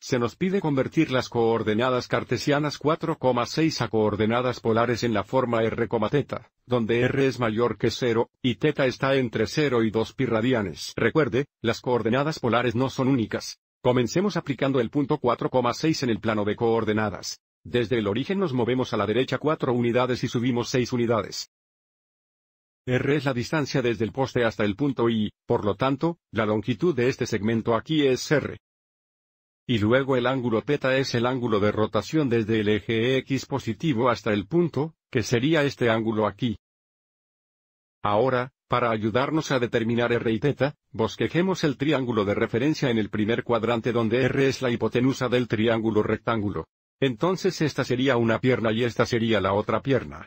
Se nos pide convertir las coordenadas cartesianas 4,6 a coordenadas polares en la forma r, donde r es mayor que 0, y θ está entre 0 y 2 pi radianes. Recuerde, las coordenadas polares no son únicas. Comencemos aplicando el punto 4,6 en el plano de coordenadas. Desde el origen nos movemos a la derecha 4 unidades y subimos 6 unidades. R es la distancia desde el poste hasta el punto y, por lo tanto, la longitud de este segmento aquí es R. Y luego el ángulo θ es el ángulo de rotación desde el eje X positivo hasta el punto, que sería este ángulo aquí. Ahora, para ayudarnos a determinar R y θ, bosquejemos el triángulo de referencia en el primer cuadrante donde R es la hipotenusa del triángulo rectángulo. Entonces esta sería una pierna y esta sería la otra pierna.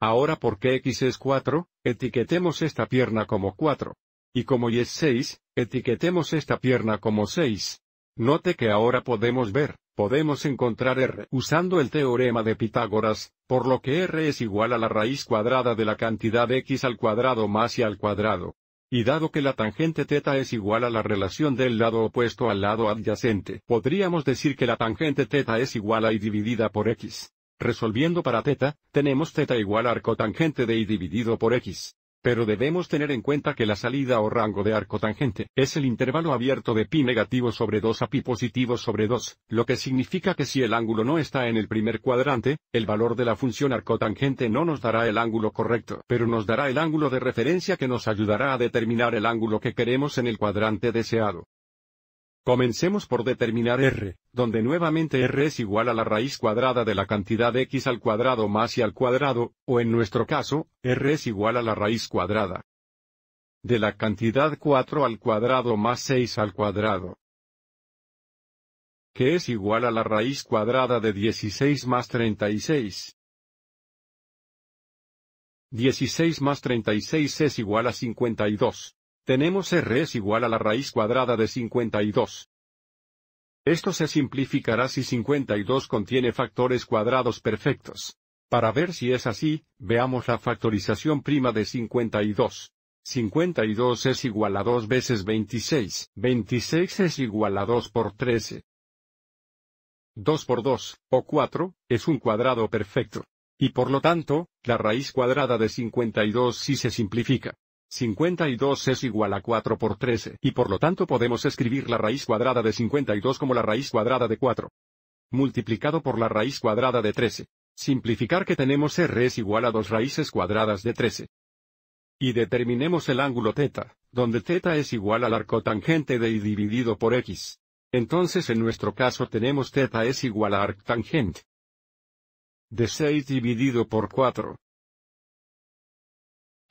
Ahora porque X es 4, etiquetemos esta pierna como 4. Y como Y es 6, Etiquetemos esta pierna como 6. Note que ahora podemos ver, podemos encontrar R usando el teorema de Pitágoras, por lo que R es igual a la raíz cuadrada de la cantidad x al cuadrado más y al cuadrado. Y dado que la tangente teta es igual a la relación del lado opuesto al lado adyacente, podríamos decir que la tangente teta es igual a y dividida por x. Resolviendo para teta, tenemos teta igual a arcotangente de y dividido por x. Pero debemos tener en cuenta que la salida o rango de arco tangente es el intervalo abierto de pi negativo sobre 2 a pi positivo sobre 2, lo que significa que si el ángulo no está en el primer cuadrante, el valor de la función arcotangente no nos dará el ángulo correcto, pero nos dará el ángulo de referencia que nos ayudará a determinar el ángulo que queremos en el cuadrante deseado. Comencemos por determinar R, donde nuevamente R es igual a la raíz cuadrada de la cantidad x al cuadrado más y al cuadrado, o en nuestro caso, R es igual a la raíz cuadrada de la cantidad 4 al cuadrado más 6 al cuadrado, que es igual a la raíz cuadrada de 16 más 36. 16 más 36 es igual a 52. Tenemos R es igual a la raíz cuadrada de 52. Esto se simplificará si 52 contiene factores cuadrados perfectos. Para ver si es así, veamos la factorización prima de 52. 52 es igual a 2 veces 26, 26 es igual a 2 por 13. 2 por 2, o 4, es un cuadrado perfecto. Y por lo tanto, la raíz cuadrada de 52 sí se simplifica. 52 es igual a 4 por 13, y por lo tanto podemos escribir la raíz cuadrada de 52 como la raíz cuadrada de 4. Multiplicado por la raíz cuadrada de 13. Simplificar que tenemos r es igual a 2 raíces cuadradas de 13. Y determinemos el ángulo θ, donde θ es igual al arco tangente de y dividido por x. Entonces en nuestro caso tenemos θ es igual a arctangente de 6 dividido por 4,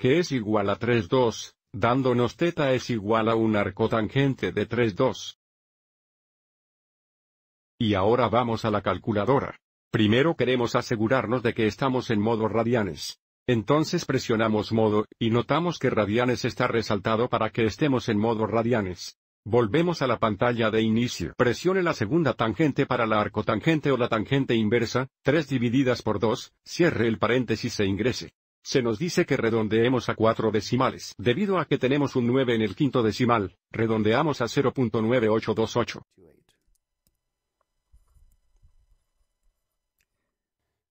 que es igual a 2, dándonos teta es igual a un arco tangente de 2. Y ahora vamos a la calculadora. Primero queremos asegurarnos de que estamos en modo radianes. Entonces presionamos modo, y notamos que radianes está resaltado para que estemos en modo radianes. Volvemos a la pantalla de inicio. Presione la segunda tangente para la arcotangente o la tangente inversa, 3 divididas por 2, cierre el paréntesis e ingrese. Se nos dice que redondeemos a cuatro decimales. Debido a que tenemos un 9 en el quinto decimal, redondeamos a 0.9828.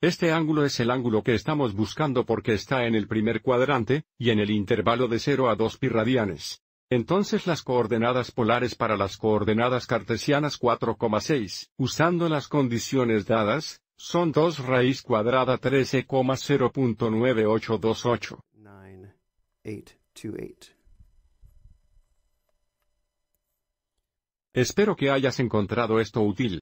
Este ángulo es el ángulo que estamos buscando porque está en el primer cuadrante, y en el intervalo de 0 a 2 pi radianes. Entonces las coordenadas polares para las coordenadas cartesianas 4,6, usando las condiciones dadas, son dos raíz cuadrada 13,0.9828. Espero que hayas encontrado esto útil.